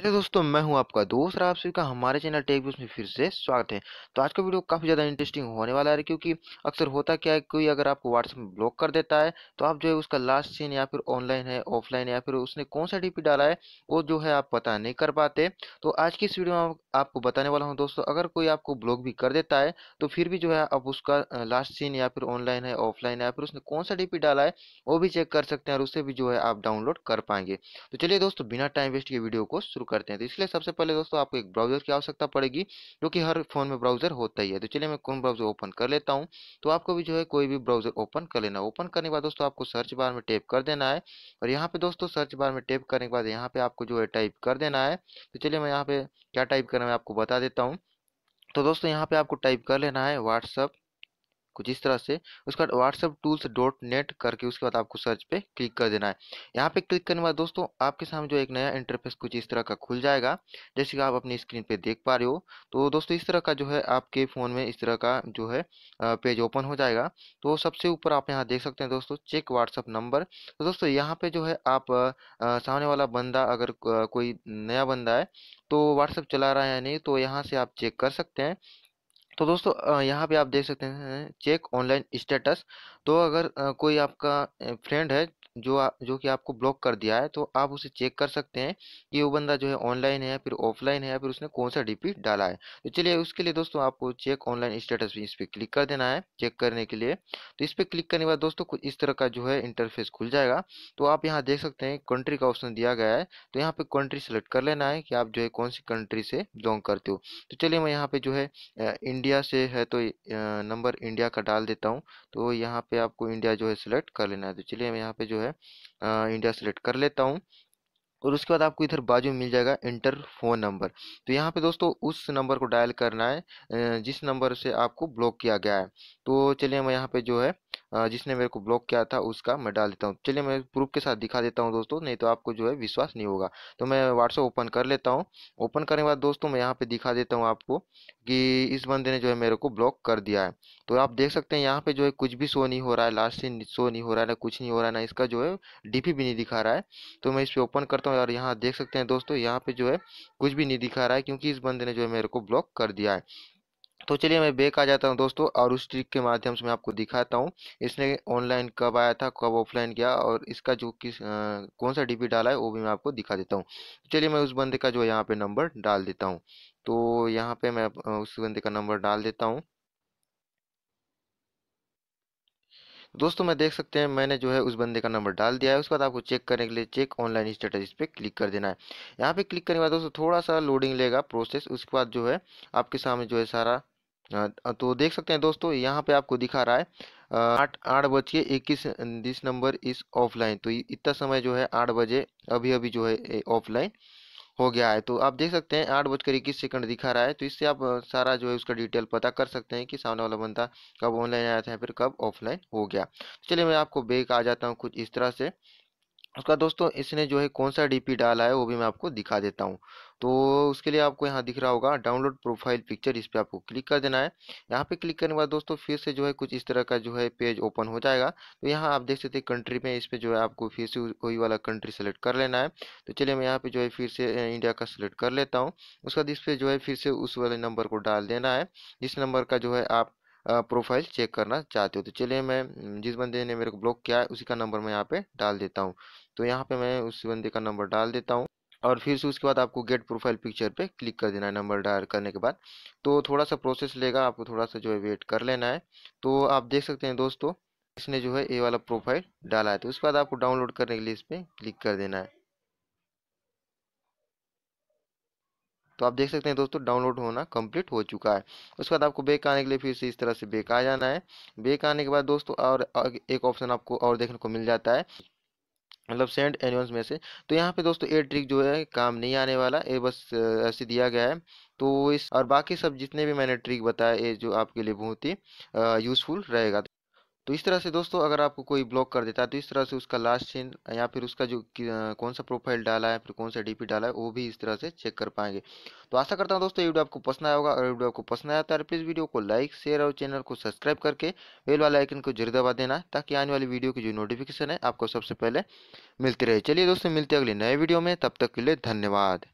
hello दोस्तों मैं हूं आपका दोस्त आप सभी का हमारे चैनल टेक व्यूज में फिर से स्वागत है तो आज का वीडियो काफ़ी ज़्यादा इंटरेस्टिंग होने वाला है क्योंकि अक्सर होता क्या है कोई अगर आपको व्हाट्सएप में ब्लॉक कर देता है तो आप जो है उसका लास्ट सीन या फिर ऑनलाइन है ऑफलाइन या फिर उसने कौन सा डी डाला है वो जो है आप पता नहीं कर पाते तो आज की इस वीडियो में आपको बताने वाला हूँ दोस्तों अगर कोई आपको ब्लॉक भी कर देता है तो फिर भी जो है आप उसका लास्ट सीन या फिर ऑनलाइन है ऑफलाइन है या फिर उसने कौन सा डीपी डाला है वो भी चेक कर सकते हैं और उसे भी जो है आप डाउनलोड कर पाएंगे तो चलिए दोस्तों बिना टाइम वेस्ट के वीडियो को शुरू करते हैं तो इसलिए सबसे पहले दोस्तों आपको एक ब्राउजर की आवश्यकता पड़ेगी जो कि हर फोन में ब्राउजर होता ही है तो चलिए मैं कौन ब्राउजर ओपन कर लेता हूँ तो आपको भी जो है कोई भी ब्राउजर ओपन कर लेना ओपन करने के बाद दोस्तों आपको सर्च बार में टेप कर देना है और यहाँ पे दोस्तों सर्च बार में टेप करने के बाद यहाँ पे आपको जो है टाइप कर देना है तो चलिए मैं यहाँ पे क्या टाइप करना में आपको बता देता हूँ तो दोस्तों यहाँ पे आपको टाइप कर लेना है व्हाट्सअप कुछ इस तरह से उसके बाद व्हाट्सअप टूल्स डॉट नेट करके उसके बाद आपको सर्च पे क्लिक कर देना है यहाँ पे क्लिक करने के बाद दोस्तों आपके सामने जो एक नया इंटरफेस कुछ इस तरह का खुल जाएगा जैसे कि आप अपनी स्क्रीन पे देख पा रहे हो तो दोस्तों इस तरह का जो है आपके फ़ोन में इस तरह का जो है पेज ओपन हो जाएगा तो सबसे ऊपर आप यहाँ देख सकते हैं दोस्तों चेक व्हाट्सअप नंबर तो दोस्तों यहाँ पर जो है आप सामने वाला बंदा अगर कोई नया बंदा है तो व्हाट्सअप चला रहा है या नहीं तो यहाँ से आप चेक कर सकते हैं तो दोस्तों यहाँ पे आप देख सकते हैं चेक ऑनलाइन स्टेटस तो अगर कोई आपका फ्रेंड है जो आ, जो कि आपको ब्लॉक कर दिया है तो आप उसे चेक कर सकते हैं कि वो बंदा जो है ऑनलाइन है या फिर ऑफलाइन है या फिर उसने कौन सा डीपी डाला है तो चलिए उसके लिए दोस्तों आपको चेक ऑनलाइन स्टेटस इस पर क्लिक कर देना है चेक करने के लिए तो इस पर क्लिक करने के बाद दोस्तों कुछ इस तरह का जो है इंटरफेस खुल जाएगा तो आप यहाँ देख सकते हैं कंट्री का ऑप्शन दिया गया है तो यहाँ पर कंट्री सेलेक्ट कर लेना है कि आप जो है कौन सी कंट्री से बिलोंग करते हो तो चलिए मैं यहाँ पे जो है इंडिया से है तो नंबर इंडिया का डाल देता हूँ तो यहाँ पर आपको इंडिया जो है सिलेक्ट कर लेना है तो चलिए मैं यहाँ पे जो है है आ, इंडिया सेलेक्ट कर लेता हूँ और उसके बाद आपको इधर बाजू मिल जाएगा इंटर फोन नंबर तो यहाँ पे दोस्तों उस नंबर को डायल करना है जिस नंबर से आपको ब्लॉक किया गया है तो चलिए मैं यहाँ पे जो है जिसने मेरे को ब्लॉक किया था उसका मैं डाल देता हूँ चलिए मैं प्रूफ के साथ दिखा देता हूँ दोस्तों नहीं तो आपको जो है विश्वास नहीं होगा तो मैं व्हाट्सअप ओपन कर लेता हूँ ओपन करने के बाद दोस्तों मैं यहाँ पे दिखा देता हूँ आपको कि इस बंदे ने जो है मेरे को ब्लॉक कर दिया है तो आप देख सकते हैं यहाँ पे जो है कुछ भी शो नहीं हो रहा है लास्ट सीन शो नहीं हो रहा है ना कुछ नहीं हो रहा है ना इसका जो है डीपी भी नहीं दिखा रहा है तो मैं इस पर ओपन करता हूँ और यहाँ देख सकते हैं दोस्तों यहाँ पे जो है कुछ भी नहीं दिखा रहा है क्योंकि इस बंदे ने जो है मेरे को ब्लॉक कर दिया है तो चलिए मैं बैक आ जाता हूँ दोस्तों और उस ट्रिक के माध्यम से मैं आपको दिखाता हूँ इसने ऑनलाइन कब आया था कब ऑफलाइन किया और इसका जो किस आ, कौन सा डीपी डाला है वो भी मैं आपको दिखा देता हूँ चलिए मैं उस बंदे का जो यहाँ पे नंबर डाल देता हूँ तो यहाँ पे मैं उस बंदे का नंबर डाल देता हूँ दोस्तों मैं देख सकते हैं मैंने जो है उस बंदे का नंबर डाल दिया है उसके बाद आपको चेक करने के लिए चेक ऑनलाइन स्टेटस इस पर क्लिक कर देना है यहाँ पे क्लिक करने के बाद दोस्तों थोड़ा सा लोडिंग लेगा प्रोसेस उसके बाद जो है आपके सामने जो है सारा तो देख सकते हैं दोस्तों यहाँ पे आपको दिखा रहा है आठ आठ बज के इक्कीस दिस नंबर इस ऑफलाइन तो इतना समय जो है आठ बजे अभी अभी जो है ऑफलाइन हो गया है तो आप देख सकते हैं आठ बजकर इक्कीस सेकंड दिखा रहा है तो इससे आप सारा जो है उसका डिटेल पता कर सकते हैं कि सामने वाला बंदा कब ऑनलाइन आया था फिर कब ऑफलाइन हो गया चलिए मैं आपको बेक आ जाता हूँ कुछ इस तरह से उसका दोस्तों इसने जो है कौन सा डीपी डाला है वो भी मैं आपको दिखा देता हूँ तो उसके लिए आपको यहाँ दिख रहा होगा डाउनलोड प्रोफाइल पिक्चर इस पर आपको क्लिक कर देना है यहाँ पे क्लिक करने के बाद दोस्तों फिर से जो है कुछ इस तरह का जो है पेज ओपन हो जाएगा तो यहाँ आप देख सकते हैं कंट्री में इस पर जो है आपको फिर से वही वाला कंट्री सेलेक्ट कर लेना है तो चलिए मैं यहाँ पर जो है फिर से इंडिया का सिलेक्ट कर लेता हूँ उसके बाद इस पर जो है फिर से उस वाले नंबर को डाल देना है जिस नंबर का जो है आप प्रोफाइल चेक करना चाहते हो तो चलिए मैं जिस बंदे ने मेरे को ब्लॉक किया है उसी का नंबर मैं यहाँ पे डाल देता हूँ तो यहाँ पे मैं उस बंदे का नंबर डाल देता हूँ और फिर से उसके बाद आपको गेट प्रोफाइल पिक्चर पे क्लिक कर देना है नंबर डायल करने के बाद तो थोड़ा सा प्रोसेस लेगा आपको थोड़ा सा जो है वेट कर लेना है तो आप देख सकते हैं दोस्तों इसने जो है ये वाला प्रोफाइल डाला है तो उसके बाद आपको डाउनलोड करने के लिए इस पर क्लिक कर देना है तो आप देख सकते हैं दोस्तों डाउनलोड होना कंप्लीट हो चुका है उसके बाद आपको बेक आने के लिए फिर से इस तरह से बेक आ जाना है बेक आने के बाद दोस्तों और एक ऑप्शन आपको और देखने को मिल जाता है मतलब सेंड में से तो यहाँ पे दोस्तों ये ट्रिक जो है काम नहीं आने वाला ये बस ऐसे दिया गया है तो इस और बाकी सब जितने भी मैंने ट्रिक बताया ये जो आपके लिए बहुत ही यूज़फुल रहेगा तो इस तरह से दोस्तों अगर आपको कोई ब्लॉक कर देता है तो इस तरह से उसका लास्ट चेन या फिर उसका जो कौन सा प्रोफाइल डाला है फिर कौन सा डीपी डाला है वो भी इस तरह से चेक कर पाएंगे तो आशा करता हूँ दोस्तों ये वीडियो आपको पसंद आया होगा अगर वीडियो आपको पसंद आया तो प्लीज़ वीडियो को लाइक शेयर और चैनल को सब्सक्राइब करके बेल वाला आइकन को जरूर दबा देना ताकि आने वाली वीडियो की जो नोटिफिकेशन है आपको सबसे पहले मिलती रहे चलिए दोस्तों मिलते अगले नए वीडियो में तब तक के लिए धन्यवाद